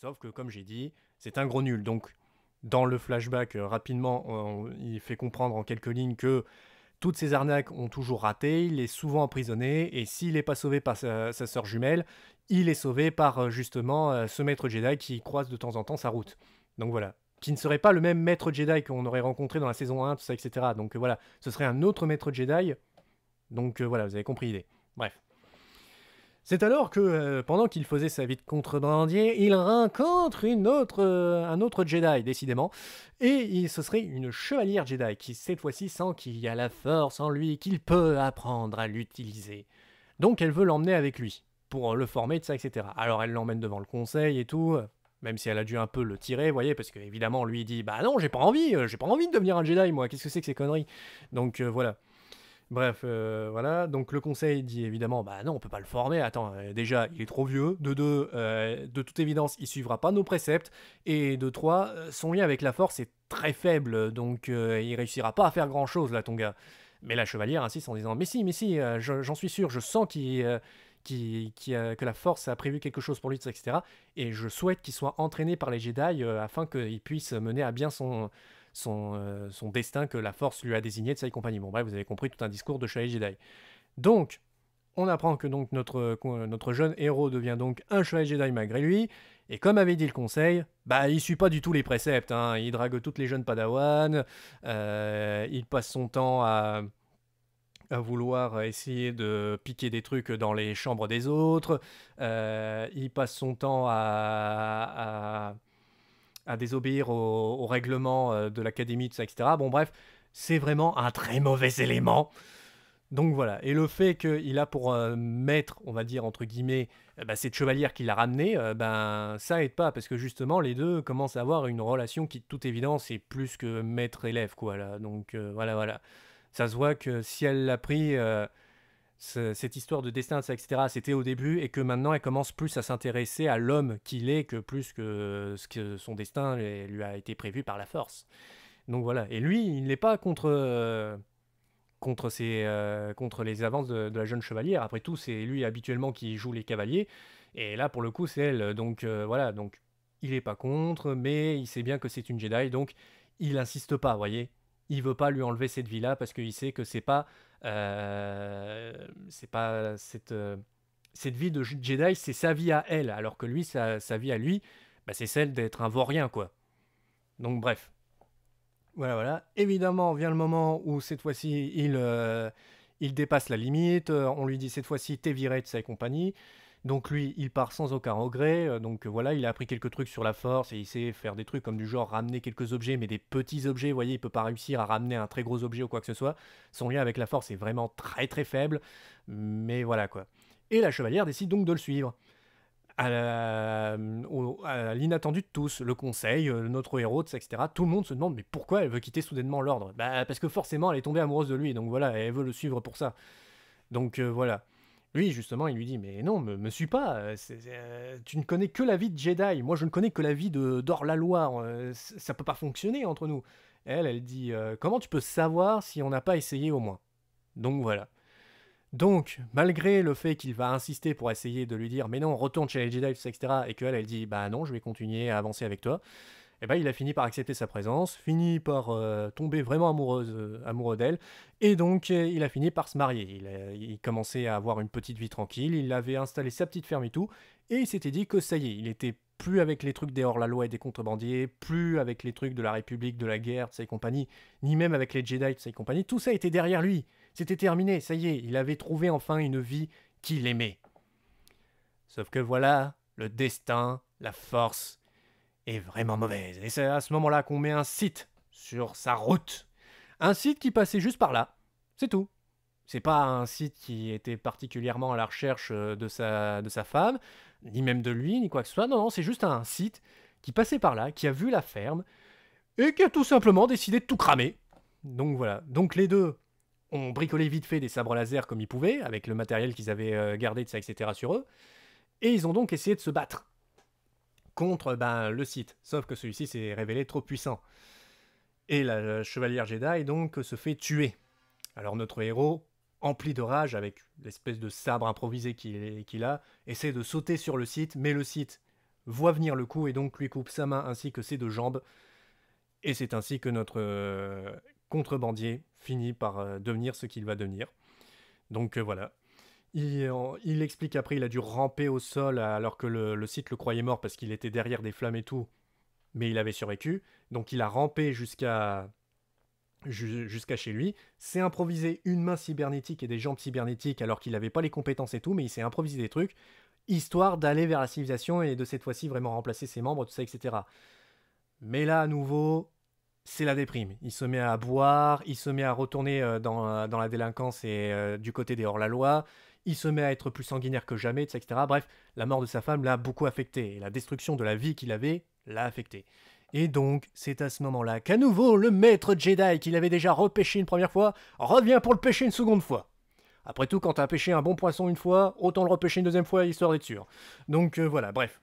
Sauf que, comme j'ai dit, c'est un gros nul. Donc, dans le flashback, euh, rapidement, il fait comprendre en quelques lignes que toutes ces arnaques ont toujours raté, il est souvent emprisonné, et s'il n'est pas sauvé par sa, sa, sœur jumelle, il est sauvé par euh, justement euh, ce maître Jedi qui croise de temps en temps sa route. Donc voilà. Qui ne serait pas le même maître Jedi qu'on aurait rencontré dans la saison 1, tout ça, etc. Donc voilà, ce serait un autre maître Jedi. Donc voilà, vous avez compris l'idée. Bref. C'est alors que, euh, pendant qu'il faisait sa vie de contrebandier, il rencontre une autre, euh, un autre Jedi, décidément, et ce serait une chevalière Jedi qui, cette fois-ci, sent qu'il y a la force en lui, qu'il peut apprendre à l'utiliser. Donc elle veut l'emmener avec lui, pour le former, de ça, etc. Alors elle l'emmène devant le conseil et tout, euh, même si elle a dû un peu le tirer, vous voyez, parce qu'évidemment, lui, dit « Bah non, j'ai pas envie, j'ai pas envie de devenir un Jedi, moi, qu'est-ce que c'est que ces conneries ?» Donc voilà. Bref, euh, voilà. Donc le conseil dit évidemment, bah non, on peut pas le former. Attends, euh, déjà, il est trop vieux. De deux, euh, de toute évidence, il suivra pas nos préceptes. Et de trois, son lien avec la force est très faible, donc il réussira pas à faire grand chose là, ton gars. Mais la chevalière insiste en disant, mais si, mais si, j'en suis sûr, je sens qu'il qui, qui que la force a prévu quelque chose pour lui, etc. Et je souhaite qu'il soit entraîné par les Jedi afin qu'il puisse mener à bien son, euh, son, destin que la force lui a désigné de sa compagnie. Bon, bref, vous avez compris tout un discours de Chevalier Jedi. Donc, on apprend que donc notre, euh, euh, notre jeune héros devient donc un Chevalier Jedi malgré lui, et comme avait dit le conseil, bah il suit pas du tout les préceptes, hein. il drague toutes les jeunes padawan, il passe son temps à, vouloir essayer de piquer des trucs dans les chambres des autres, il passe son temps à à désobéir au, règlement euh, de l'académie, tout ça, etc. Bon, bref, c'est vraiment un très mauvais élément. Donc voilà, et le fait qu'il a pour euh, maître, on va dire entre guillemets, eh ben, cette chevalière qui l'a ramené, euh, ben ça aide pas, parce que justement les deux commencent à avoir une relation qui, de toute évidence, est plus que maître-élève, quoi, Donc voilà, voilà. Ça se voit que si elle l'a pris, cette histoire de destin, etc., c'était au début, et que maintenant elle commence plus à s'intéresser à l'homme qu'il est que plus que ce que son destin lui a été prévu par la force. Donc voilà. Et lui, il n'est pas contre, euh, contre, euh, contre les avances de, la jeune chevalière. Après tout, c'est lui habituellement qui joue les cavaliers, et là pour le coup, c'est elle. Donc euh, voilà. Donc il n'est pas contre, mais il sait bien que c'est une Jedi, donc il insiste pas, vous voyez. Il veut pas lui enlever cette vie là parce qu'il sait que c'est pas euh, c'est pas cette, euh, vie de Jedi, c'est sa vie à elle, alors que lui, sa, sa vie à lui, bah, c'est celle d'être un vaurien, quoi. Donc bref. Voilà, voilà. Évidemment, vient le moment où cette fois-ci, il, euh, il dépasse la limite. On lui dit cette fois-ci, t'es viré de sa compagnie. Donc lui, il part sans aucun regret. Euh, donc euh, voilà, il a appris quelques trucs sur la force et il sait faire des trucs comme du genre ramener quelques objets, mais des petits objets. Vous voyez, il peut pas réussir à ramener un très gros objet ou quoi que ce soit. Son lien avec la force est vraiment très très faible. Mais voilà quoi. Et la chevalière décide donc de le suivre à euh, l'inattendu de tous, le conseil, notre héros, etc. Tout le monde se demande mais pourquoi elle veut quitter soudainement l'ordre bah, Parce que forcément elle est tombée amoureuse de lui, donc voilà, elle veut le suivre pour ça. Donc voilà. Lui, justement, il lui dit Mais non, me, suis pas, euh, euh, tu ne connais que la vie de Jedi, moi je ne connais que la vie d'Or la Loire, euh, ça peut pas fonctionner entre nous. Elle, elle dit Comment tu peux savoir si on n'a pas essayé au moins Donc voilà. Donc, malgré le fait qu'il va insister pour essayer de lui dire Mais non, retourne chez les Jedi, etc., et qu'elle, elle dit Bah non, je vais continuer à avancer avec toi. Et eh bien il a fini par accepter sa présence, fini par euh, tomber vraiment amoureuse, euh, amoureux d'elle, et donc euh, il a fini par se marier. Il, commençait à avoir une petite vie tranquille, il avait installé sa petite ferme et tout, et il s'était dit que ça y est, il était plus avec les trucs des hors-la-loi et des contrebandiers, plus avec les trucs de la République, de la guerre, de ses compagnies, ni même avec les Jedi, de ses compagnies, tout ça était derrière lui. C'était terminé, ça y est, il avait trouvé enfin une vie qu'il aimait. Sauf que voilà, le destin, la force, vraiment mauvaise. Et c'est à ce moment-là qu'on met un site sur sa route. Un site qui passait juste par là. C'est tout. C'est pas un site qui était particulièrement à la recherche euh, de sa, de sa femme, ni même de lui, ni quoi que ce soit. Non, non, c'est juste un site qui passait par là, qui a vu la ferme, et qui a tout simplement décidé de tout cramer. Donc voilà. Donc les deux ont bricolé vite fait des sabres laser comme ils pouvaient, avec le matériel qu'ils avaient euh, gardé, de ça, etc. sur eux. Et ils ont donc essayé de se battre contre ben, le site. Sauf que celui-ci s'est révélé trop puissant. Et la, chevalière Jedi donc se fait tuer. Alors notre héros, empli de rage avec l'espèce de sabre improvisé qu'il a, essaie de sauter sur le site, mais le site voit venir le coup et donc lui coupe sa main ainsi que ses deux jambes. Et c'est ainsi que notre euh, contrebandier finit par euh, devenir ce qu'il va devenir. Donc euh, voilà, il, explique après, il a dû ramper au sol alors que le, site le croyait mort parce qu'il était derrière des flammes et tout, mais il avait survécu. Donc il a rampé jusqu'à jusqu'à chez lui, s'est improvisé une main cybernétique et des jambes cybernétiques alors qu'il n'avait pas les compétences et tout, mais il s'est improvisé des trucs, histoire d'aller vers la civilisation et de cette fois-ci vraiment remplacer ses membres, tout ça, etc. Mais là, à nouveau, c'est la déprime. Il se met à boire, il se met à retourner euh, euh, dans, la délinquance et euh, du côté des hors-la-loi il se met à être plus sanguinaire que jamais, etc. Bref, la mort de sa femme l'a beaucoup affecté, et la destruction de la vie qu'il avait l'a affecté. Et donc, c'est à ce moment-là qu'à nouveau, le maître Jedi qu'il avait déjà repêché une première fois, revient pour le pêcher une seconde fois. Après tout, quand t'as pêché un bon poisson une fois, autant le repêcher une deuxième fois, histoire d'être sûr. Donc euh, voilà, bref.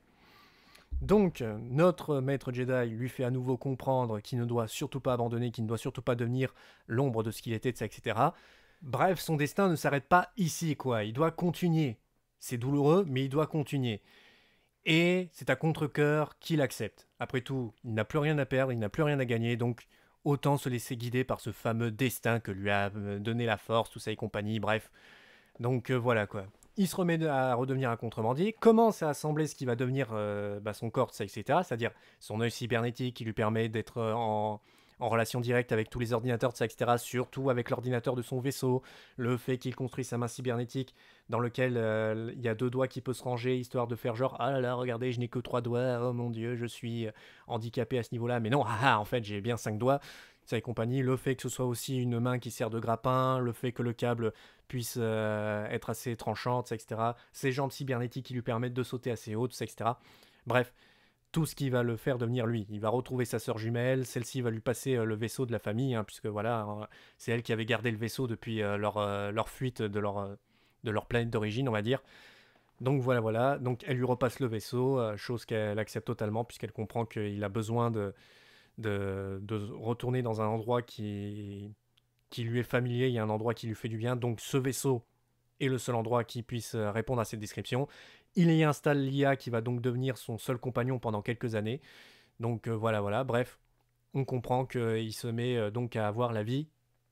Donc, euh, notre maître Jedi lui fait à nouveau comprendre qu'il ne doit surtout pas abandonner, qu'il ne doit surtout pas devenir l'ombre de ce qu'il était, etc. Bref, son destin ne s'arrête pas ici, quoi. Il doit continuer. C'est douloureux, mais il doit continuer. Et c'est à contre-coeur qu'il accepte. Après tout, il n'a plus rien à perdre, il n'a plus rien à gagner, donc autant se laisser guider par ce fameux destin que lui a euh, donné la force, tout ça et compagnie, bref. Donc euh, voilà, quoi. Il se remet à redevenir un contrebandier, commence à assembler ce qui va devenir euh, bah, son corps, etc., c'est-à-dire son œil cybernétique qui lui permet d'être en en relation directe avec tous les ordinateurs de etc. Surtout avec l'ordinateur de son vaisseau, le fait qu'il construit sa main cybernétique dans lequel euh, il y a deux doigts qui peuvent se ranger, histoire de faire genre ah là regardez, je n'ai que trois doigts, oh mon dieu, je suis euh, handicapé à ce niveau-là, mais non, ah, en fait, j'ai bien cinq doigts. Ça et compagnie, le fait que ce soit aussi une main qui sert de grappin, le fait que le câble puisse euh, être assez tranchant, etc. Ses jambes cybernétiques qui lui permettent de sauter assez haut, etc. Bref, ce qui va le faire devenir lui. Il va retrouver sa soeur jumelle, celle-ci va lui passer euh, le vaisseau de la famille, hein, puisque voilà, euh, c'est elle qui avait gardé le vaisseau depuis euh, leur, leur fuite de leur, de leur planète d'origine, on va dire. Donc voilà, voilà. Donc elle lui repasse le vaisseau, chose qu'elle accepte totalement, puisqu'elle comprend qu'il a besoin de, de, retourner dans un endroit qui, qui lui est familier, il y a un endroit qui lui fait du bien. Donc ce vaisseau est le seul endroit qui puisse répondre à cette description. Il y installe l'IA qui va donc devenir son seul compagnon pendant quelques années. Donc euh, voilà, voilà, bref, on comprend qu'il se met euh, donc à avoir la vie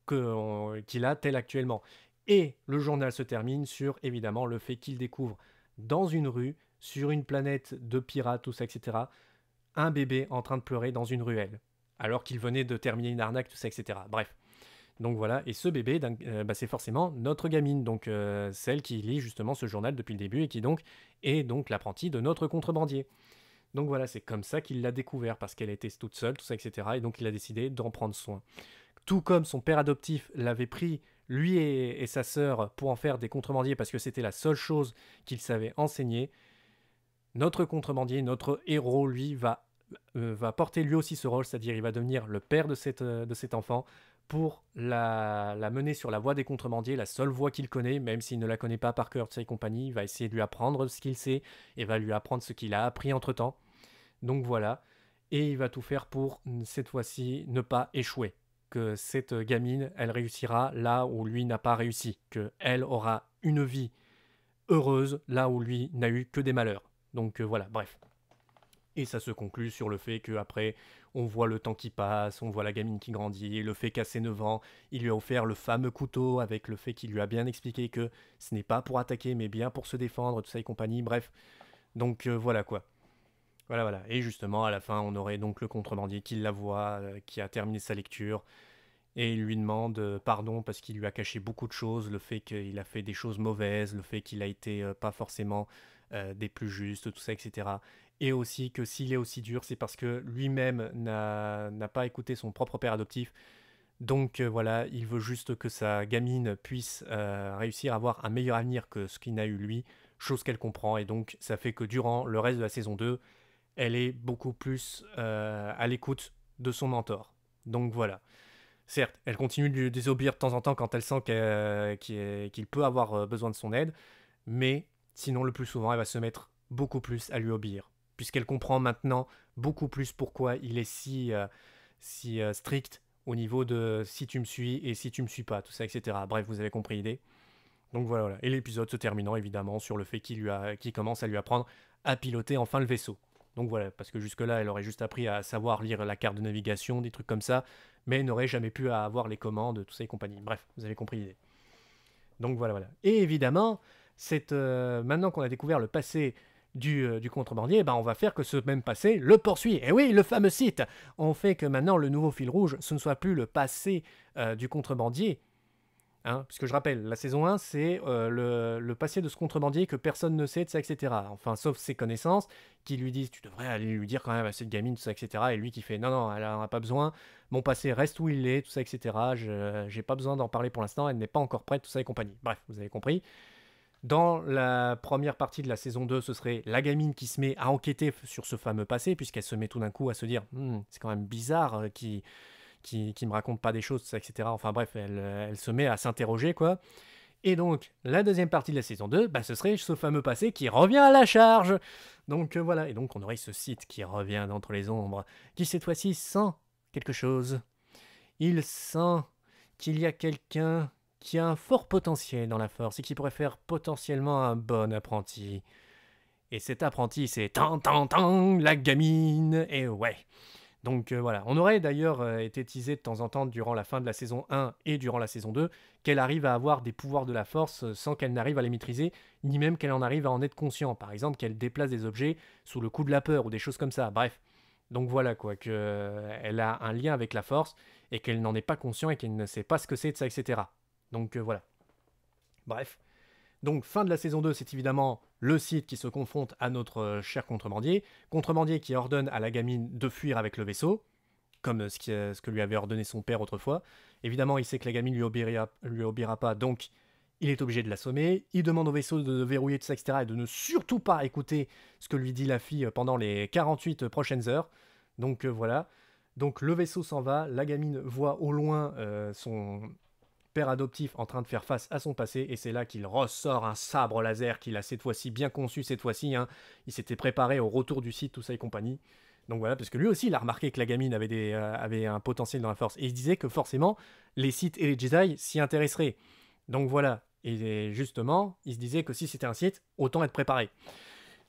qu'il a telle actuellement. Et le journal se termine sur évidemment le fait qu'il découvre dans une rue, sur une planète de pirates, tout ça, etc., un bébé en train de pleurer dans une ruelle, alors qu'il venait de terminer une arnaque, tout ça, etc. Bref. Donc voilà, et ce bébé, euh, bah, c'est forcément notre gamine, donc euh, celle qui lit justement ce journal depuis le début et qui donc est donc l'apprentie de notre contrebandier. Donc voilà, c'est comme ça qu'il l'a découvert, parce qu'elle était toute seule, tout ça, etc. Et donc il a décidé d'en prendre soin. Tout comme son père adoptif l'avait pris, lui et, sa sœur, pour en faire des contrebandiers, parce que c'était la seule chose qu'il savait enseigner, notre contrebandier, notre héros, lui, va, euh, va porter lui aussi ce rôle, c'est-à-dire il va devenir le père de, cette, de cet enfant, pour la, mener sur la voie des contrebandiers, la seule voie qu'il connaît, même s'il ne la connaît pas par cœur, sa compagnie, il va essayer de lui apprendre ce qu'il sait et va lui apprendre ce qu'il a appris entre-temps. Donc voilà, et il va tout faire pour, cette fois-ci, ne pas échouer. Que cette gamine, elle réussira là où lui n'a pas réussi, que elle aura une vie heureuse là où lui n'a eu que des malheurs. Donc euh, voilà, bref. Et ça se conclut sur le fait que qu'après, on voit le temps qui passe, on voit la gamine qui grandit, le fait qu'à ses 9 ans, il lui a offert le fameux couteau avec le fait qu'il lui a bien expliqué que ce n'est pas pour attaquer mais bien pour se défendre, tout ça et compagnie, bref. Donc euh, voilà quoi. Voilà, voilà. Et justement, à la fin, on aurait donc le contrebandier qui la voit, euh, qui a terminé sa lecture, et il lui demande euh, pardon parce qu'il lui a caché beaucoup de choses, le fait qu'il a fait des choses mauvaises, le fait qu'il a été euh, pas forcément euh, des plus justes, tout ça, etc. Et aussi que s'il est aussi dur, c'est parce que lui-même n'a pas écouté son propre père adoptif. Donc voilà, il veut juste que sa gamine puisse réussir à avoir un meilleur avenir que ce qu'il n'a eu lui, chose qu'elle comprend, et donc ça fait que durant le reste de la saison 2, elle est beaucoup plus à l'écoute de son mentor. Donc voilà. Certes, elle continue de lui désobéir de temps en temps quand elle sent euh, qu'il peut avoir euh, besoin de son aide, mais sinon le plus souvent elle va se mettre beaucoup plus à lui obéir, puisqu'elle comprend maintenant beaucoup plus pourquoi il est si, euh, si strict au niveau de si tu me suis et si tu me suis pas, tout ça, etc. Bref, vous avez compris l'idée. Donc voilà, et l'épisode se terminant évidemment sur le fait qu'il commence à lui apprendre à piloter enfin le vaisseau. Donc voilà, parce que jusque-là, elle aurait juste appris à savoir lire la carte de navigation, des trucs comme ça, mais n'aurait jamais pu avoir les commandes, tout ça et compagnie. Bref, vous avez compris l'idée. Donc voilà, voilà. Et évidemment, euh, maintenant qu'on a découvert le passé du, euh, contrebandier, bah on va faire que ce même passé le poursuit. Et eh oui, le fameux site On fait que maintenant le nouveau fil rouge, ce ne soit plus le passé euh, du contrebandier, Hein, puisque je rappelle, la saison 1, c'est euh, le, passé de ce contrebandier que personne ne sait, de ça, etc. Enfin, sauf ses connaissances, qui lui disent, tu devrais aller lui dire quand même à cette gamine, etc. Et lui qui fait, non, non, elle n'en a pas besoin, mon passé reste où il est, tout ça, etc. Je n'ai pas besoin d'en parler pour l'instant, elle n'est pas encore prête, tout ça et compagnie. Bref, vous avez compris. Dans la première partie de la saison 2, ce serait la gamine qui se met à enquêter sur ce fameux passé, puisqu'elle se met tout d'un coup à se dire, hmm, c'est quand même bizarre euh, qui qui, me raconte pas des choses, etc. Enfin bref, euh, elle, se met à s'interroger, quoi. Et donc, la deuxième partie de la saison 2, bah, ce serait ce fameux passé qui revient à la charge. Donc euh, voilà, et donc on aurait ce site qui revient d'entre les ombres, qui cette fois-ci sent quelque chose. Il sent qu'il y a quelqu'un qui a un fort potentiel dans la force et qui pourrait faire potentiellement un bon apprenti. Et cet apprenti, c'est tant tant tant la gamine. Et ouais. Donc euh, voilà, on aurait d'ailleurs euh, été teasé de temps en temps durant la fin de la saison 1 et durant la saison 2 qu'elle arrive à avoir des pouvoirs de la force euh, sans qu'elle n'arrive à les maîtriser, ni même qu'elle en arrive à en être conscient, par exemple qu'elle déplace des objets sous le coup de la peur ou des choses comme ça, bref. Donc voilà quoi, qu'elle a un lien avec la force et qu'elle n'en est pas conscient et qu'elle ne sait pas ce que c'est de ça, etc. Donc voilà. Bref. Donc fin de la saison 2, c'est évidemment le site qui se confronte à notre euh, cher contrebandier, contrebandier qui ordonne à la gamine de fuir avec le vaisseau, comme euh, euh, ce, que lui avait ordonné son père autrefois. Évidemment, il sait que la gamine lui obéira, lui obéira pas, donc il est obligé de l'assommer. Il demande au vaisseau de verrouiller tout ça, etc. et de ne surtout pas écouter ce que lui dit la fille pendant les 48 prochaines heures. Donc voilà. Donc le vaisseau s'en va, la gamine voit au loin son, père adoptif en train de faire face à son passé, et c'est là qu'il ressort un sabre laser qu'il a cette fois-ci bien conçu, cette fois-ci, hein. il s'était préparé au retour du site, tout ça et compagnie. Donc voilà, parce que lui aussi, il a remarqué que la gamine avait, des, euh, un potentiel dans la force, et il disait que forcément, les sites et les Jedi s'y intéresseraient. Donc voilà, et justement, il se disait que si c'était un site, autant être préparé.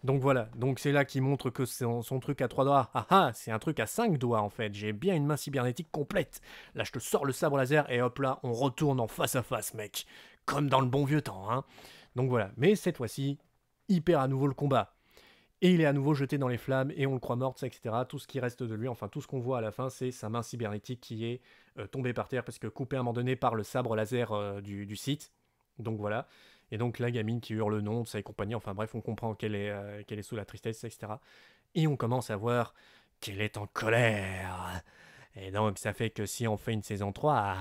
Donc voilà, donc c'est là qu'il montre que son, son, truc à trois doigts, ah ah, c'est un truc à cinq doigts en fait, j'ai bien une main cybernétique complète. Là je te sors le sabre laser et hop là, on retourne en face à face mec, comme dans le bon vieux temps. Hein. Donc voilà, mais cette fois-ci, il perd à nouveau le combat. Et il est à nouveau jeté dans les flammes et on le croit mort, etc. Tout ce qui reste de lui, enfin tout ce qu'on voit à la fin, c'est sa main cybernétique qui est euh, tombée par terre parce que coupée à un moment donné par le sabre laser euh, du site. Donc voilà. Et donc la gamine qui hurle le nom de sa compagnie, enfin bref, on comprend qu'elle est, euh, qu'elle est sous la tristesse, etc. Et on commence à voir qu'elle est en colère. Et donc ça fait que si on fait une saison 3,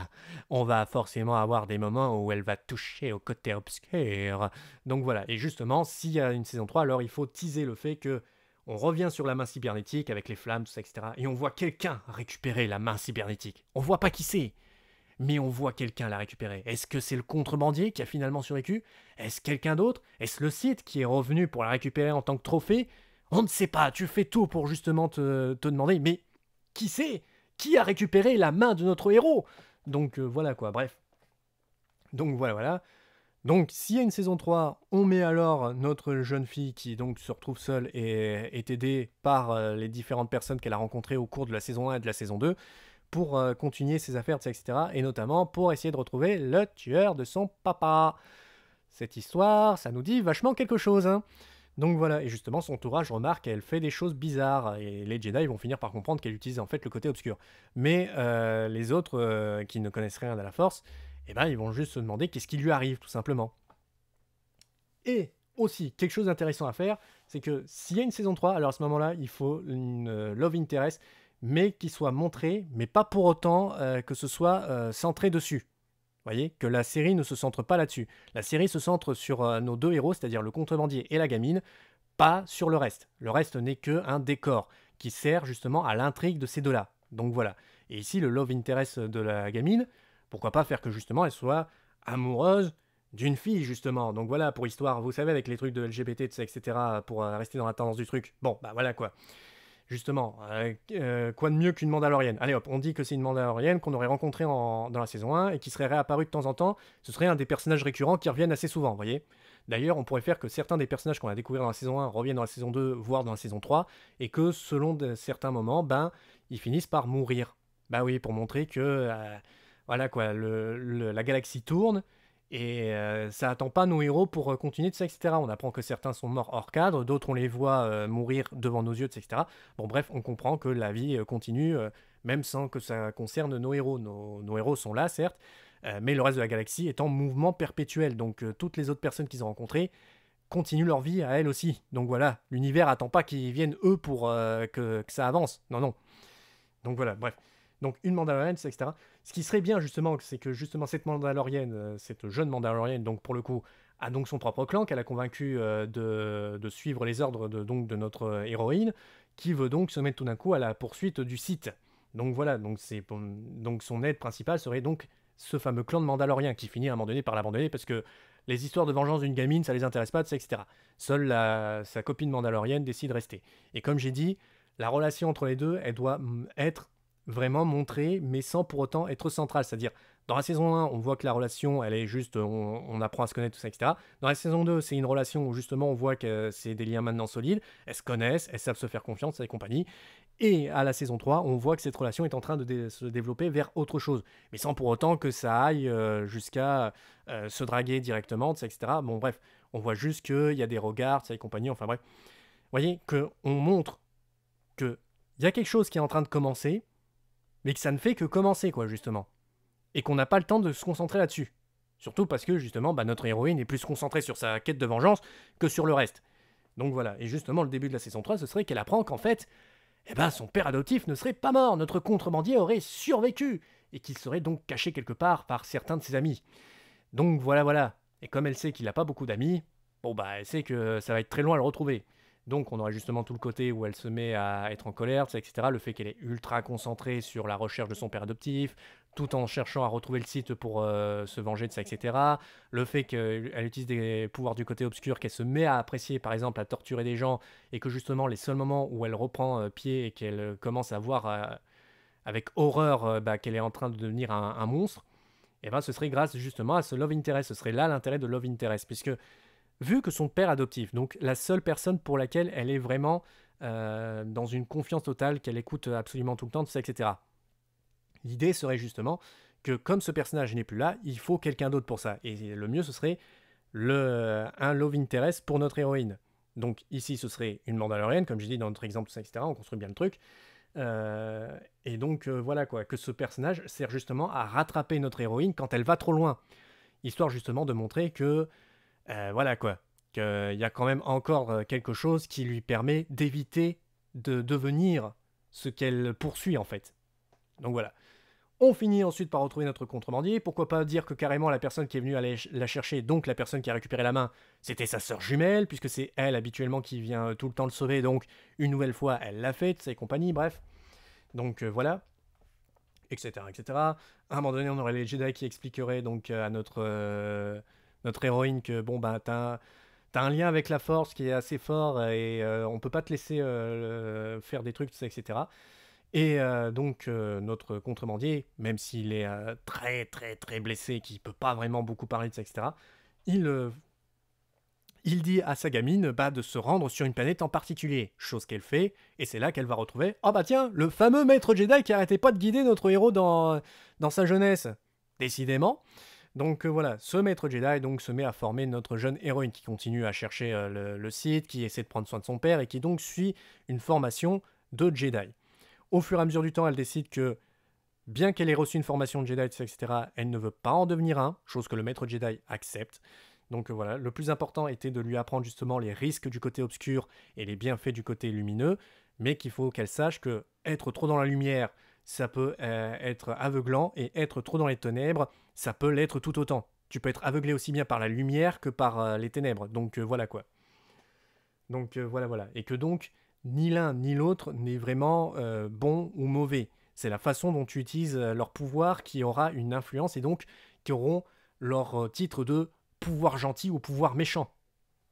on va forcément avoir des moments où elle va toucher au côté obscur. Donc voilà, et justement, s'il y a une saison 3, alors il faut teaser le fait que on revient sur la main cybernétique avec les flammes, tout ça, etc. Et on voit quelqu'un récupérer la main cybernétique. On voit pas qui c'est, mais on voit quelqu'un la récupérer. Est-ce que c'est le contrebandier qui a finalement survécu Est-ce quelqu'un d'autre Est-ce le site qui est revenu pour la récupérer en tant que trophée On ne sait pas, tu fais tout pour justement te, te demander, mais qui sait Qui a récupéré la main de notre héros Donc euh, voilà quoi, bref. Donc voilà, voilà. Donc s'il y a une saison 3, on met alors notre jeune fille qui donc se retrouve seule et est aidée par euh, les différentes personnes qu'elle a rencontrées au cours de la saison 1 et de la saison 2 pour euh, continuer ses affaires, etc. Et notamment pour essayer de retrouver le tueur de son papa. Cette histoire, ça nous dit vachement quelque chose. Hein. donc voilà, et justement son entourage remarque qu'elle fait des choses bizarres, et les Jedi vont finir par comprendre qu'elle utilise en fait le côté obscur. Mais euh, les autres euh, qui ne connaissent rien à la force, eh ben ils vont juste se demander qu'est-ce qui lui arrive tout simplement. Et aussi, quelque chose d'intéressant à faire, c'est que s'il y a une saison 3, alors à ce moment-là, il faut une Love Interest mais qui soit montré, mais pas pour autant euh, que ce soit euh, centré dessus. Vous voyez, que la série ne se centre pas là-dessus. La série se centre sur euh, nos deux héros, c'est-à-dire le contrebandier et la gamine, pas sur le reste. Le reste n'est que un décor qui sert justement à l'intrigue de ces deux-là. Donc voilà. Et ici, le love interest de la gamine, pourquoi pas faire que justement elle soit amoureuse d'une fille, justement. Donc voilà, pour histoire, vous savez, avec les trucs de LGBT, etc., pour rester dans la tendance du truc. Bon, bah voilà quoi justement, euh, euh, quoi de mieux qu'une Mandalorienne Allez hop, on dit que c'est une Mandalorienne qu'on aurait rencontrée dans la saison 1 et qui serait réapparue de temps en temps. Ce serait un des personnages récurrents qui reviennent assez souvent, vous voyez D'ailleurs, on pourrait faire que certains des personnages qu'on a découverts dans la saison 1 reviennent dans la saison 2, voire dans la saison 3, et que selon certains moments, ben, ils finissent par mourir. Bah ben oui, pour montrer que, euh, voilà quoi, la galaxie tourne, et euh, ça n'attend pas nos héros pour euh, continuer de ça, etc. On apprend que certains sont morts hors cadre, d'autres on les voit euh, mourir devant nos yeux, etc. Bon, bref, on comprend que la vie continue, même sans que ça concerne nos héros. Nos, héros sont là, certes, mais le reste de la galaxie est en mouvement perpétuel. Donc, toutes les autres personnes qu'ils ont rencontrées continuent leur vie à elles aussi. Donc voilà, l'univers attend pas qu'ils viennent eux pour que, ça avance. Non, non. Donc voilà, bref donc une Mandalorienne, etc. Ce qui serait bien justement, c'est que justement cette Mandalorienne, euh, cette jeune Mandalorienne, donc pour le coup, a donc son propre clan qu'elle a convaincu euh, de, suivre les ordres de, donc, de notre euh, héroïne, qui veut donc se mettre tout d'un coup à la poursuite du site. Donc voilà, donc, c'est... donc son aide principale serait donc ce fameux clan de Mandaloriens qui finit à un moment donné par l'abandonner parce que les histoires de vengeance d'une gamine, ça les intéresse pas, etc. Seule la, sa copine mandalorienne décide de rester. Et comme j'ai dit, la relation entre les deux, elle doit mm, être vraiment montrer, mais sans pour autant être central. C'est-à-dire, dans la saison 1, on voit que la relation, elle est juste, on, apprend à se connaître, tout ça, etc. Dans la saison 2, c'est une relation où justement on voit que c'est des liens maintenant solides, elles se connaissent, elles savent se faire confiance et compagnie. Et à la saison 3, on voit que cette relation est en train de se développer vers autre chose, mais sans pour autant que ça aille euh, jusqu'à euh, se draguer directement, etc. Bon, bref, on voit juste qu'il y a des regards, ça et compagnie, enfin bref. Vous voyez, qu'on montre qu'il y a quelque chose qui est en train de commencer, mais que ça ne fait que commencer, quoi, justement. Et qu'on n'a pas le temps de se concentrer là-dessus. Surtout parce que, justement, bah, notre héroïne est plus concentrée sur sa quête de vengeance que sur le reste. Donc voilà, et justement, le début de la saison 3, ce serait qu'elle apprend qu'en fait, eh ben, son père adoptif ne serait pas mort, notre contrebandier aurait survécu, et qu'il serait donc caché quelque part par certains de ses amis. Donc voilà, voilà. Et comme elle sait qu'il n'a pas beaucoup d'amis, bon bah, elle sait que ça va être très loin à le retrouver. Donc on aurait justement tout le côté où elle se met à être en colère, etc. Le fait qu'elle est ultra concentrée sur la recherche de son père adoptif, tout en cherchant à retrouver le site pour euh, se venger de ça, etc. Le fait qu'elle utilise des pouvoirs du côté obscur, qu'elle se met à apprécier, par exemple, à torturer des gens, et que justement les seuls moments où elle reprend euh, pied et qu'elle euh, commence à voir avec horreur bah, qu'elle est en train de devenir un, monstre, et eh ben, ce serait grâce justement à ce love interest. Ce serait là l'intérêt de love interest, puisque vu que son père adoptif, donc la seule personne pour laquelle elle est vraiment euh, dans une confiance totale, qu'elle écoute absolument tout le temps, tout ça, etc. L'idée serait justement que comme ce personnage n'est plus là, il faut quelqu'un d'autre pour ça. Et le mieux, ce serait le, un love interest pour notre héroïne. Donc ici, ce serait une Mandalorienne, comme j'ai dit dans notre exemple, tout ça, etc. On construit bien le truc. Euh, et donc euh, voilà quoi, que ce personnage sert justement à rattraper notre héroïne quand elle va trop loin, histoire justement de montrer que euh, voilà quoi. Euh, il y a quand même encore euh, quelque chose qui lui permet d'éviter de devenir ce qu'elle poursuit en fait. Donc voilà. On finit ensuite par retrouver notre contrebandier. Pourquoi pas dire que carrément la personne qui est venue aller la chercher, donc la personne qui a récupéré la main, c'était sa sœur jumelle, puisque c'est elle habituellement qui vient tout le temps le sauver, donc une nouvelle fois elle l'a fait, ses compagnie, bref. Donc voilà. Etc. etc. À un moment donné, on aurait les Jedi qui expliqueraient donc à notre notre héroïne que bon bah, t'as un lien avec la force qui est assez fort et euh, on peut pas te laisser euh, faire des trucs, etc. Et euh, donc notre contrebandier, même s'il est très très très blessé, qui peut pas vraiment beaucoup parler de ça, etc. Il il dit à sa gamine bah, de se rendre sur une planète en particulier, chose qu'elle fait, et c'est là qu'elle va retrouver oh bah tiens, le fameux maître Jedi qui arrêtait pas de guider notre héros dans, dans sa jeunesse. Décidément. Donc euh, voilà, ce maître Jedi donc se met à former notre jeune héroïne qui continue à chercher euh, le, site, qui essaie de prendre soin de son père et qui donc suit une formation de Jedi. Au fur et à mesure du temps, elle décide que bien qu'elle ait reçu une formation de Jedi, etc., elle ne veut pas en devenir un, chose que le maître Jedi accepte. Donc euh, voilà, le plus important était de lui apprendre justement les risques du côté obscur et les bienfaits du côté lumineux, mais qu'il faut qu'elle sache que être trop dans la lumière, ça peut euh, être aveuglant et être trop dans les ténèbres, ça peut l'être tout autant. Tu peux être aveuglé aussi bien par la lumière que par euh, les ténèbres. Donc euh, voilà quoi. Donc voilà voilà. Et que donc ni l'un ni l'autre n'est vraiment bon ou mauvais. C'est la façon dont tu utilises leur pouvoir qui aura une influence et donc qui auront leur titre de pouvoir gentil ou pouvoir méchant.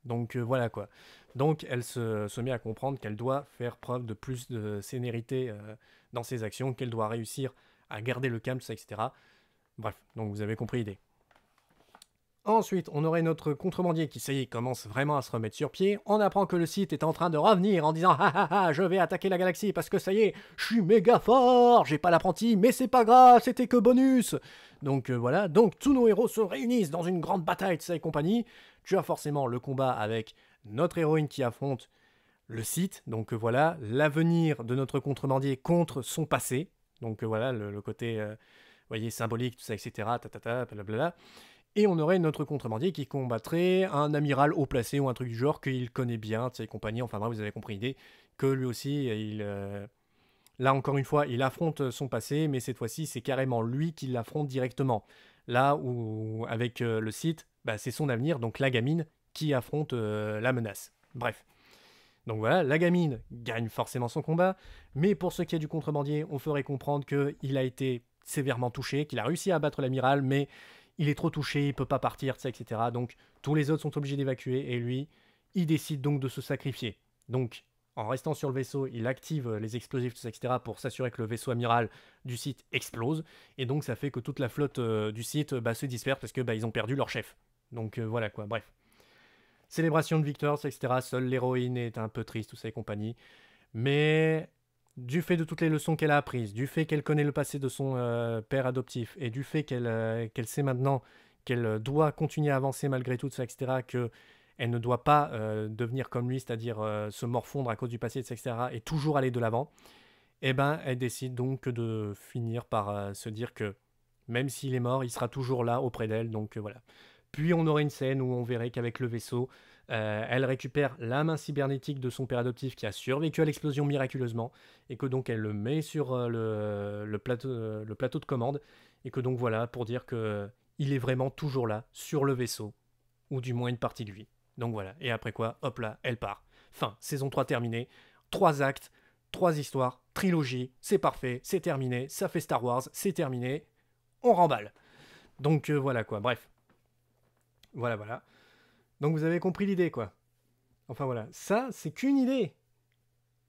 Donc voilà quoi. Donc elle se, met à comprendre qu'elle doit faire preuve de plus de sénérité euh, dans ses actions, qu'elle doit réussir à garder le calme, etc. Bref, donc vous avez compris l'idée. Ensuite, on aurait notre contrebandier qui, ça y est, commence vraiment à se remettre sur pied. On apprend que le site est en train de revenir en disant Ah ah ah, je vais attaquer la galaxie parce que ça y est, je suis méga fort, j'ai pas l'apprenti, mais c'est pas grave, c'était que bonus. Donc euh, voilà, donc tous nos héros se réunissent dans une grande bataille de ça compagnie. Tu as forcément le combat avec notre héroïne qui affronte le site. Donc euh, voilà, l'avenir de notre contrebandier contre son passé. Donc euh, voilà, le, côté euh, voyez, symbolique, tout ça, etc. Et on aurait notre contrebandier qui combattrait un amiral haut placé ou un truc du genre qu'il connaît bien, sais compagnie enfin vous avez compris l'idée, que lui aussi, il... là encore une fois, il affronte son passé, mais cette fois-ci, c'est carrément lui qui l'affronte directement. Là où, avec le site, bah, c'est son avenir, donc la gamine qui affronte euh, la menace. Bref. Donc voilà, la gamine gagne forcément son combat, mais pour ce qui est du contrebandier, on ferait comprendre qu'il a été sévèrement touché, qu'il a réussi à abattre l'amiral, mais il est trop touché, il peut pas partir, etc. Donc tous les autres sont obligés d'évacuer, et lui, il décide donc de se sacrifier. Donc en restant sur le vaisseau, il active euh, les explosifs, etc., pour s'assurer que le vaisseau amiral du site explose. Et donc, ça fait que toute la flotte euh, du site bah, se disperse parce que bah, ils ont perdu leur chef. Donc voilà quoi, bref célébration de victoire, etc. Seule l'héroïne est un peu triste, tout ça et compagnie. Mais du fait de toutes les leçons qu'elle a apprises, du fait qu'elle connaît le passé de son euh, père adoptif, et du fait qu'elle euh, sait maintenant qu'elle euh, doit continuer à avancer malgré tout, ça, etc., que elle ne doit pas devenir comme lui, c'est-à-dire se morfondre à cause du passé, etc., et toujours aller de l'avant, eh ben, elle décide donc de finir par se dire que même s'il est mort, il sera toujours là auprès d'elle, donc voilà. Puis on aurait une scène où on verrait qu'avec le vaisseau, euh, elle récupère la main cybernétique de son père adoptif qui a survécu à l'explosion miraculeusement, et que donc elle le met sur euh, euh, le, plateau, de commande, et que donc voilà, pour dire que il est vraiment toujours là, sur le vaisseau, ou du moins une partie de lui. Donc voilà, et après quoi, hop là, elle part. Fin, saison 3 terminée, Trois actes, trois histoires, trilogie, c'est parfait, c'est terminé, ça fait Star Wars, c'est terminé, on remballe. Donc voilà quoi, bref. Voilà, voilà. Donc vous avez compris l'idée, quoi. Enfin voilà, ça, c'est qu'une idée.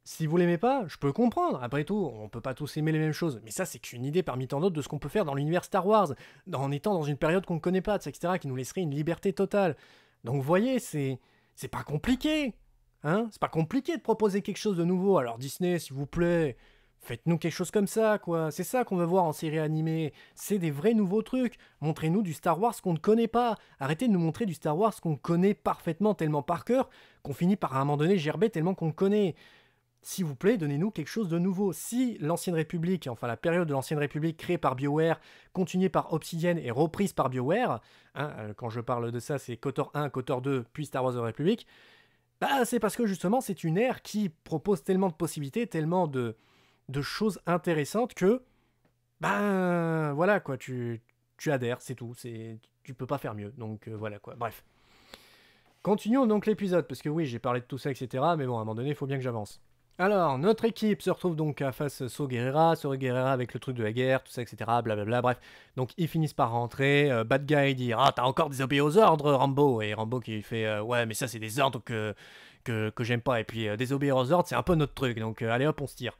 Si vous l'aimez pas, je peux comprendre. Après tout, on peut pas tous aimer les mêmes choses. Mais ça, c'est qu'une idée parmi tant d'autres de ce qu'on peut faire dans l'univers Star Wars, en étant dans une période qu'on ne connaît pas, etc., qui nous laisserait une liberté totale. Donc vous voyez, c'est... C'est pas compliqué Hein C'est pas compliqué de proposer quelque chose de nouveau. Alors Disney, s'il vous plaît, Faites-nous quelque chose comme ça, quoi. C'est ça qu'on veut voir en série animée. C'est des vrais nouveaux trucs. Montrez-nous du Star Wars qu'on ne connaît pas. Arrêtez de nous montrer du Star Wars qu'on connaît parfaitement, tellement par cœur, qu'on finit par à un moment donné gerber tellement qu'on connaît. S'il vous plaît, donnez-nous quelque chose de nouveau. Si l'Ancienne République, enfin la période de l'Ancienne République créée par BioWare, continuée par Obsidian et reprise par BioWare, hein, euh, quand je parle de ça, c'est Cotor 1, Cotor 2, puis Star Wars de République, bah c'est parce que justement c'est une ère qui propose tellement de possibilités, tellement de, de choses intéressantes que, ben voilà quoi, tu, adhères, c'est tout, c'est tu peux pas faire mieux, donc euh, voilà quoi, bref. Continuons donc l'épisode, parce que oui, j'ai parlé de tout ça, etc., mais bon, à un moment donné, il faut bien que j'avance. Alors, notre équipe se retrouve donc à face So Guerrera, So Guerrera avec le truc de la guerre, tout ça, etc., blablabla, bref. Donc, ils finissent par rentrer, euh, Bad Guy dit « Ah, t'as encore désobéi aux ordres, Rambo !» Et Rambo qui fait euh, Ouais, mais ça, c'est des ordres que, que, que j'aime pas, et puis désobéir aux ordres, c'est un peu notre truc, donc allez hop, on se tire !»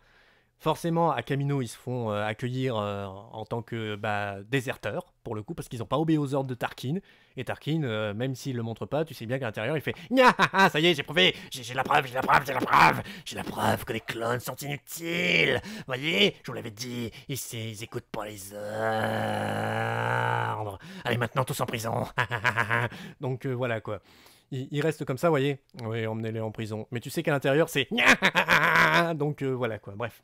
Forcément, à Camino, ils se font euh, accueillir euh, en tant que bah, déserteurs, pour le coup, parce qu'ils n'ont pas obéi aux ordres de Tarkin. Et Tarkin, euh, même s'il le montre pas, tu sais bien qu'à l'intérieur, il fait Nya, ça y est, j'ai prouvé, j'ai la preuve, j'ai la preuve, j'ai la preuve, j'ai la preuve que les clones sont inutiles. Voyez, je vous l'avais dit, ils n'écoutent pas les ordres. Allez, maintenant, tous en prison. Donc voilà quoi Ils restent comme ça, voyez. Oui, emmenez-les en prison. Mais tu sais qu'à l'intérieur, c'est... Donc voilà quoi, bref.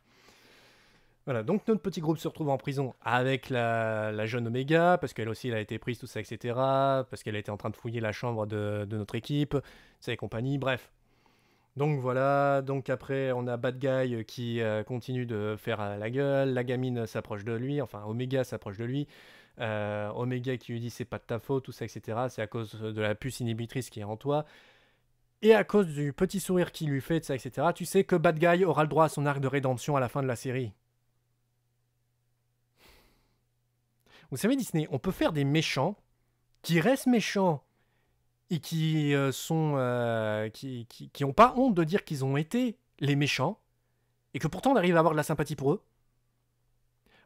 Voilà, donc notre petit groupe se retrouve en prison avec la, jeune Omega, parce qu'elle aussi elle a été prise, tout ça, etc. Parce qu'elle était en train de fouiller la chambre de, notre équipe, et compagnie, bref. Donc voilà, donc après on a Bad Guy qui euh, continue de faire euh, la gueule, la gamine s'approche de lui, enfin Omega s'approche de lui, euh, Omega qui lui dit c'est pas de ta faute, tout ça, etc. C'est à cause de la puce inhibitrice qui est en toi. Et à cause du petit sourire qu'il lui fait, etc., tu sais que Bad Guy aura le droit à son arc de rédemption à la fin de la série. Vous savez, Disney, on peut faire des méchants qui restent méchants et qui euh, sont euh, qui, qui, pas honte de dire qu'ils ont été les méchants et que pourtant on arrive à avoir de la sympathie pour eux.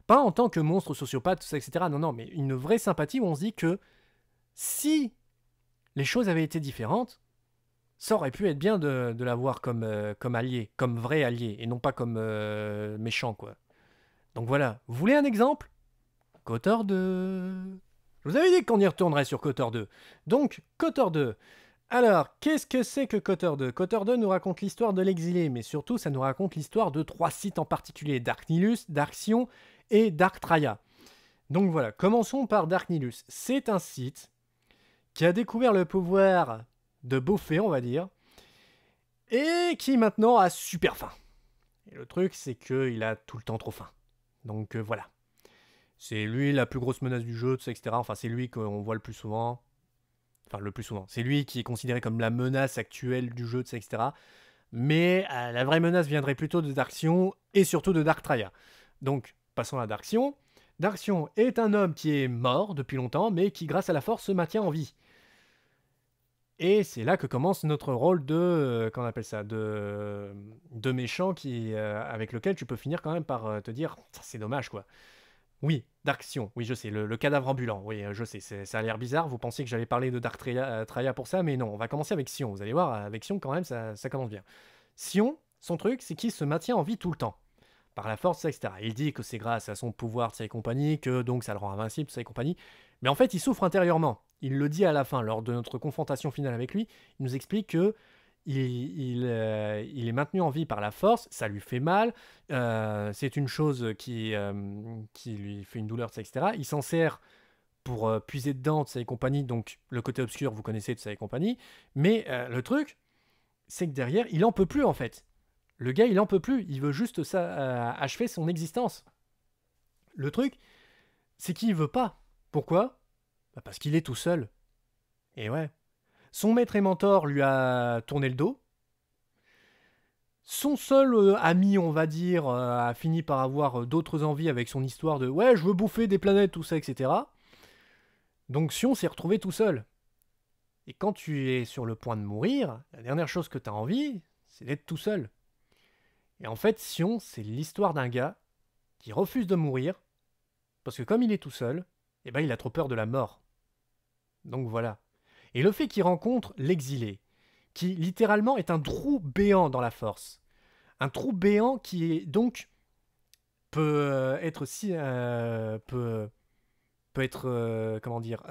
Pas en tant que monstre sociopathe, tout ça, etc. Non, non, mais une vraie sympathie où on se dit que si les choses avaient été différentes, ça aurait pu être bien de, l'avoir comme, euh, comme allié, comme vrai allié, et non pas comme méchant, quoi. Donc voilà, vous voulez un exemple Cotor 2. Je vous avais dit qu'on y retournerait sur Cotor 2. Donc, Cotor 2. Alors, qu'est-ce que c'est que Cotor 2 Cotor 2 nous raconte l'histoire de l'exilé, mais surtout, ça nous raconte l'histoire de trois sites en particulier, Dark Nilus, Dark Sion et Dark Donc voilà, commençons par Dark Nilus. C'est un site qui a découvert le pouvoir de bouffer, on va dire, et qui maintenant a super faim. Et le truc, c'est qu'il a tout le temps trop faim. Donc euh, voilà. C'est lui la plus grosse menace du jeu, etc. Enfin, c'est lui qu'on voit le plus souvent. Enfin, le plus souvent. C'est lui qui est considéré comme la menace actuelle du jeu, etc. Mais euh, la vraie menace viendrait plutôt de Dark Sion et surtout de Dark Traya. Donc, passons à Dark Dark Sion est un homme qui est mort depuis longtemps, mais qui, grâce à la force, se maintient en vie. Et c'est là que commence notre rôle de, euh, qu'on appelle ça, de, de méchant qui, euh, avec lequel tu peux finir quand même par te dire, c'est dommage quoi. Oui, Dark Sion, oui, je sais, le, cadavre ambulant, oui, euh, je sais, ça a l'air bizarre, vous pensez que j'allais parler de Dark Traya, euh, pour ça, mais non, on va commencer avec Sion, vous allez voir, avec Sion quand même, ça, commence bien. Sion, son truc, c'est qu'il se maintient en vie tout le temps, par la force, etc. Il dit que c'est grâce à son pouvoir, de compagnie, que donc ça le rend invincible, sa compagnie, mais en fait, il souffre intérieurement. Il le dit à la fin, lors de notre confrontation finale avec lui, il nous explique que euh, il, est maintenu en vie par la force, ça lui fait mal, euh, c'est une chose euh, qui, lui fait une douleur, etc. Il s'en sert pour puiser dedans de sa compagnie, donc le côté obscur, vous connaissez de sa compagnie, mais le truc, c'est que derrière, il en peut plus en fait. Le gars, il en peut plus, il veut juste ça, achever son existence. Le truc, c'est qu'il veut pas. Pourquoi bah, Parce qu'il est tout seul. Et ouais, son maître et mentor lui a tourné le dos. Son seul euh, ami, on va dire, euh, a fini par avoir euh, d'autres envies avec son histoire de ouais, je veux bouffer des planètes, tout ça, etc. Donc Sion s'est retrouvé tout seul. Et quand tu es sur le point de mourir, la dernière chose que tu as envie, c'est d'être tout seul. Et en fait, Sion, c'est l'histoire d'un gars qui refuse de mourir, parce que comme il est tout seul, eh ben il a trop peur de la mort. Donc voilà et le fait qu'il rencontre l'exilé, qui littéralement est un trou béant dans la force. Un trou béant qui est donc peut euh, être si euh, peut peut être euh, comment dire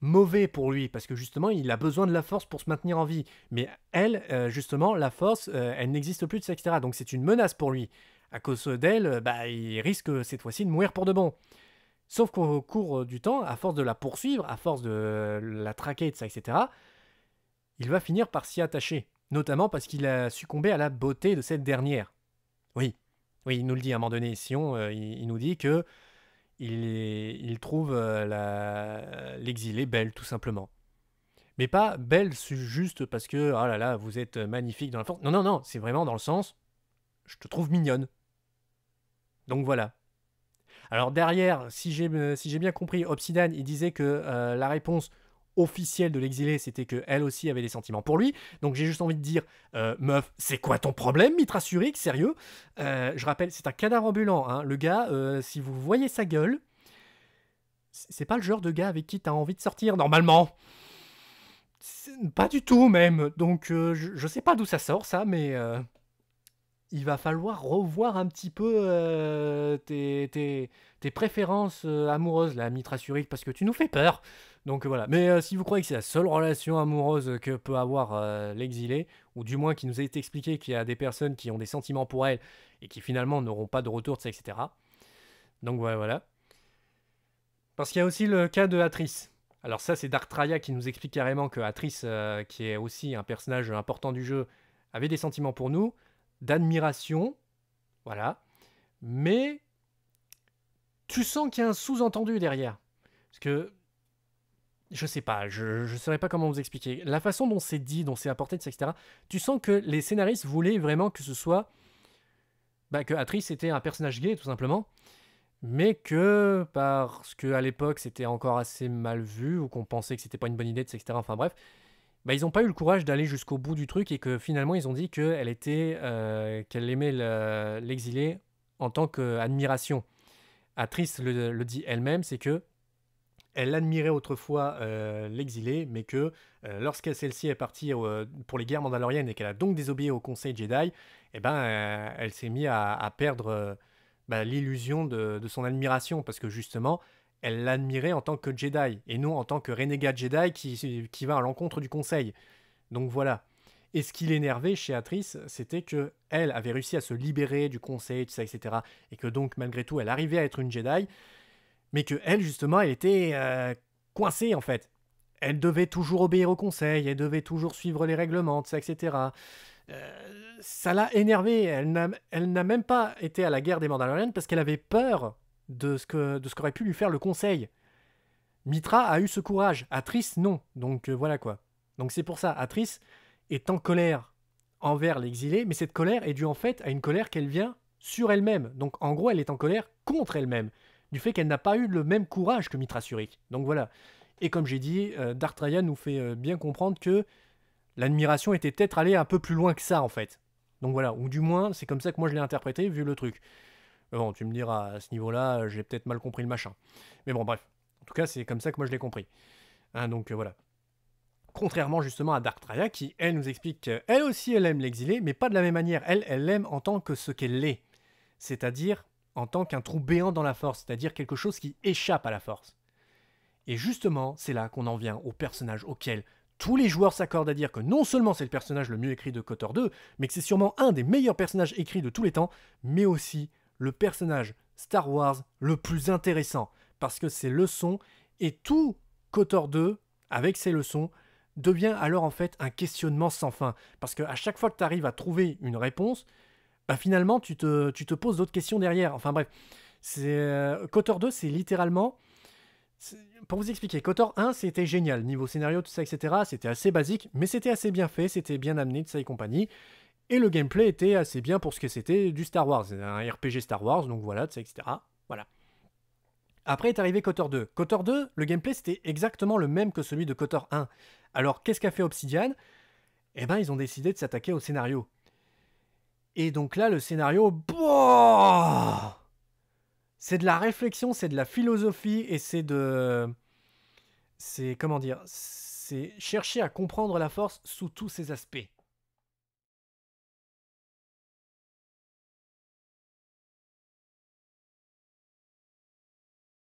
mauvais pour lui parce que justement il a besoin de la force pour se maintenir en vie mais elle justement la force elle n'existe plus etc donc c'est une menace pour lui à cause d'elle bah il risque cette fois-ci de mourir pour de bon Sauf qu'au cours euh, du temps, à force de la poursuivre, à force de euh, la traquer, etc., il va finir par s'y attacher, notamment parce qu'il a succombé à la beauté de cette dernière. Oui, oui, il nous le dit à un moment donné, Sion, euh, il, nous dit que il, il trouve la l'exilée belle, tout simplement. Mais pas belle juste parce que, ah oh là là, vous êtes magnifique dans la forme. Non, non, non, c'est vraiment dans le sens, je te trouve mignonne. Donc voilà, alors derrière, si j'ai bien compris, Obsidian, il disait que euh, la réponse officielle de l'exilé, c'était que elle aussi avait des sentiments pour lui. Donc j'ai juste envie de dire, euh, meuf, c'est quoi ton problème, Mitra Surik, sérieux euh, Je rappelle, c'est un cadavre ambulant. Hein. Le gars, si vous voyez sa gueule, c'est pas le genre de gars avec qui t'as envie de sortir normalement. Pas du tout même. Donc je, je sais pas d'où ça sort ça, mais il va falloir revoir un petit peu euh, tes, préférences euh, amoureuses, la Mitra Suric, parce que tu nous fais peur. Donc euh, voilà. Mais si vous croyez que c'est la seule relation amoureuse que peut avoir l'exilé, ou du moins qui nous a été expliqué qu'il y a des personnes qui ont des sentiments pour elle et qui finalement n'auront pas de retour de ça, etc. Donc voilà. Parce qu'il y a aussi le cas de Atris. Alors ça, c'est Traya qui nous explique carrément que Atrice, qui est aussi un personnage important du jeu, avait des sentiments pour nous d'admiration, voilà, mais tu sens qu'il y a un sous-entendu derrière. Parce que, je sais pas, je ne saurais pas comment vous expliquer. La façon dont c'est dit, dont c'est apporté, etc., tu sens que les scénaristes voulaient vraiment que ce soit. Bah, que Atrice était un personnage gay, tout simplement. Mais que, parce qu'à l'époque, c'était encore assez mal vu, ou qu'on pensait que c'était pas une bonne idée, etc., enfin bref, bah, ils n'ont pas eu le courage d'aller jusqu'au bout du truc et que finalement ils ont dit qu'elle était, euh, qu'elle aimait l'exilé en tant qu'admiration. Atrice le, dit elle-même, c'est que elle admirait autrefois euh, l'exilé, mais que lorsqu'elle euh, lorsque celle-ci est partie pour les guerres mandaloriennes et qu'elle a donc désobéi au Conseil Jedi, eh ben, elle s'est mise à, perdre bah, l'illusion de, de, son admiration, parce que justement, elle l'admirait en tant que Jedi, et non en tant que renégat Jedi qui, qui va à l'encontre du Conseil. Donc voilà. Et ce qui l'énervait chez Atrice, c'était que elle avait réussi à se libérer du Conseil, ça, etc. Et que donc, malgré tout, elle arrivait à être une Jedi, mais que elle, justement, elle était euh, coincée, en fait. Elle devait toujours obéir au Conseil, elle devait toujours suivre les règlements, etc. Euh, ça l'a énervée. Elle n'a même pas été à la guerre des Mandalorians parce qu'elle avait peur de ce qu'aurait pu lui faire le conseil. Mitra a eu ce courage, Atrice non, donc euh, voilà quoi. Donc c'est pour ça, Atrice est en colère envers l'exilé, mais cette colère est due en fait à une colère qu'elle vient sur elle-même. Donc en gros, elle est en colère contre elle-même, du fait qu'elle n'a pas eu le même courage que Mitra Surik. Donc voilà. Et comme j'ai dit, euh, Dartraya nous fait euh, bien comprendre que l'admiration était peut-être allée un peu plus loin que ça en fait. Donc voilà, ou du moins, c'est comme ça que moi je l'ai interprété, vu le truc. Euh, bon, tu me diras, à ce niveau-là, euh, j'ai peut-être mal compris le machin. Mais bon, bref. En tout cas, c'est comme ça que moi je l'ai compris. Hein, donc euh, voilà. Contrairement justement à Dark Traya, qui, elle, nous explique qu'elle aussi, elle aime l'exilé, mais pas de la même manière. Elle, elle l'aime en tant que ce qu'elle est. C'est-à-dire en tant qu'un trou béant dans la force, c'est-à-dire quelque chose qui échappe à la force. Et justement, c'est là qu'on en vient au personnage auquel tous les joueurs s'accordent à dire que non seulement c'est le personnage le mieux écrit de Kotor 2, mais que c'est sûrement un des meilleurs personnages écrits de tous les temps, mais aussi le personnage Star Wars le plus intéressant, parce que ses leçons et tout Cotor 2, avec ses leçons, devient alors en fait un questionnement sans fin, parce qu'à chaque fois que tu arrives à trouver une réponse, bah, finalement tu te, poses d'autres questions derrière. Enfin bref, Cotor euh, 2, c'est littéralement pour vous expliquer, Cotor 1, c'était génial. Niveau scénario, tout ça, etc., c'était assez basique, mais c'était assez bien fait, c'était bien amené, tout ça et compagnie. Et le gameplay était assez bien pour ce que c'était du Star Wars. Un RPG Star Wars, donc voilà, etc. Voilà. Après est arrivé Cotor 2. Cotter 2, le gameplay c'était exactement le même que celui de Cotter 1. Alors qu'est-ce qu'a fait Obsidian Eh ben ils ont décidé de s'attaquer au scénario. Et donc là le scénario, c'est de la réflexion, c'est de la philosophie et c'est de, c'est comment dire, c'est chercher à comprendre la force sous tous ses aspects.